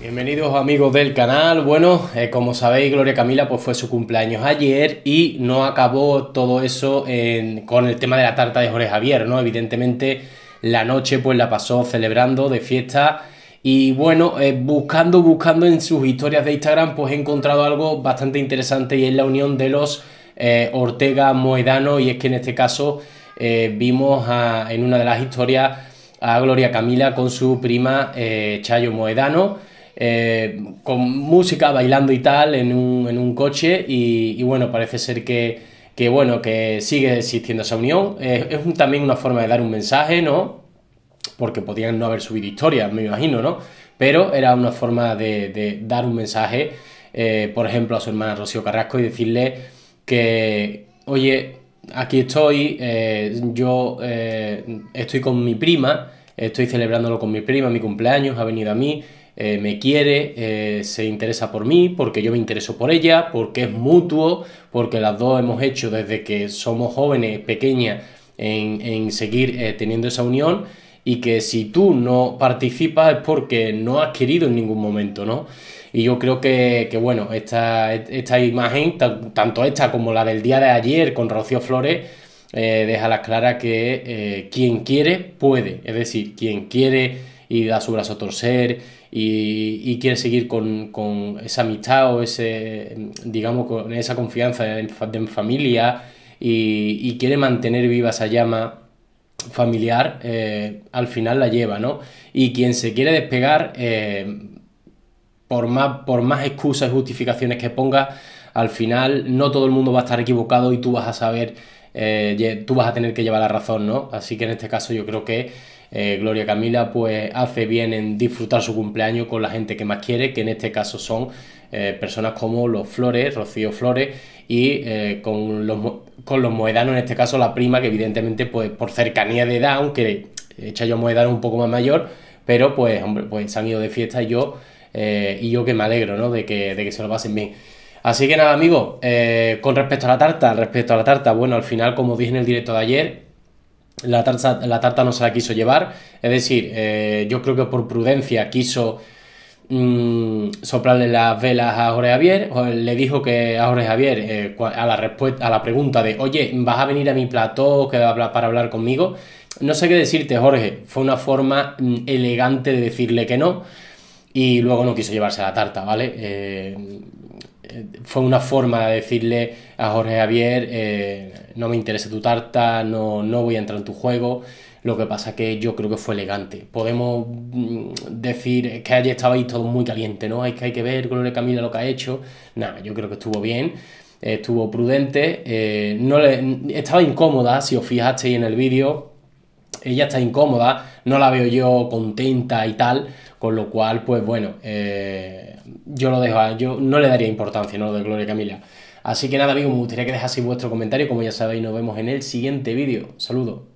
Bienvenidos amigos del canal. Bueno, eh, como sabéis, Gloria Camila pues fue su cumpleaños ayer y no acabó todo eso con el tema de la tarta de Jorge Javier, ¿no? Evidentemente la noche pues la pasó celebrando de fiesta y bueno, eh, buscando, buscando en sus historias de Instagram pues he encontrado algo bastante interesante y es la unión de los eh, Ortega Moedano y es que en este caso eh, vimos en una de las historias a Gloria Camila con su prima eh, Chayo Moedano, eh, con música, bailando y tal, en un, coche. Y, bueno, parece ser que, bueno, que sigue existiendo esa unión. es también una forma de dar un mensaje, ¿no? Porque podían no haber subido historias, me imagino, ¿no? Pero era una forma de, de dar un mensaje, por ejemplo, a su hermana Rocío Carrasco y decirle que, oye, aquí estoy, eh, yo eh, estoy con mi prima, estoy celebrándolo con mi prima, mi cumpleaños, ha venido a mí, eh, me quiere, se interesa por mí, porque yo me intereso por ella, porque es mutuo, porque las dos hemos hecho desde que somos jóvenes, pequeñas, en seguir teniendo esa unión y que si tú no participas es porque no has querido en ningún momento, ¿no? Y yo creo que, bueno, esta, esta imagen, tanto esta como la del día de ayer con Rocío Flores, eh, deja las clara que eh, quien quiere puede. Es decir, quien quiere y da su brazo a torcer y, y quiere seguir con, esa amistad o ese, digamos, con esa confianza en, familia y, y quiere mantener viva esa llama familiar eh, al final la lleva, ¿no? Y quien se quiere despegar, eh, por, más, por más excusas y justificaciones que ponga, al final no todo el mundo va a estar equivocado y tú vas a saber, eh, tú vas a tener que llevar la razón, ¿no? Así que en este caso yo creo que Gloria Camila pues hace bien en disfrutar su cumpleaños con la gente que más quiere, que en este caso son eh, personas como los Flores, Rocío Flores, y eh, con, los, con los Moedanos, en este caso la prima, que evidentemente pues por cercanía de edad, aunque hecha yo Moedano un poco más mayor, pero pues hombre, pues se han ido de fiesta y yo, eh, y yo que me alegro, De que, de que se lo pasen bien. Así que nada, amigos, con respecto a la tarta, respecto a la tarta, bueno, al final, como dije en el directo de ayer, la tarta, la tarta no se la quiso llevar, es decir, yo creo que por prudencia quiso mmm, soplarle las velas a Jorge Javier. Le dijo que a Jorge Javier, eh, a, la respuesta, a la pregunta de, oye, ¿vas a venir a mi plató para hablar conmigo? No sé qué decirte, Jorge. Fue una forma mm, elegante de decirle que no. Y luego no quiso llevarse la tarta, ¿vale? Eh, fue una forma de decirle a Jorge Javier, eh, no me interesa tu tarta, no, no voy a entrar en tu juego. Lo que pasa que yo creo que fue elegante. Podemos mm, decir que ayer estabais todos muy caliente, ¿no? Hay que, hay que ver Gloria Camila lo que ha hecho. Nada, yo creo que estuvo bien estuvo prudente, eh, no le, estaba incómoda, si os fijasteis en el vídeo, ella está incómoda, no la veo yo contenta y tal, con lo cual, pues bueno, eh, yo lo dejo, yo no le daría importancia, no lo de Gloria Camila. Así que nada, amigos, me gustaría que dejaseis vuestro comentario, como ya sabéis, nos vemos en el siguiente vídeo. Saludos.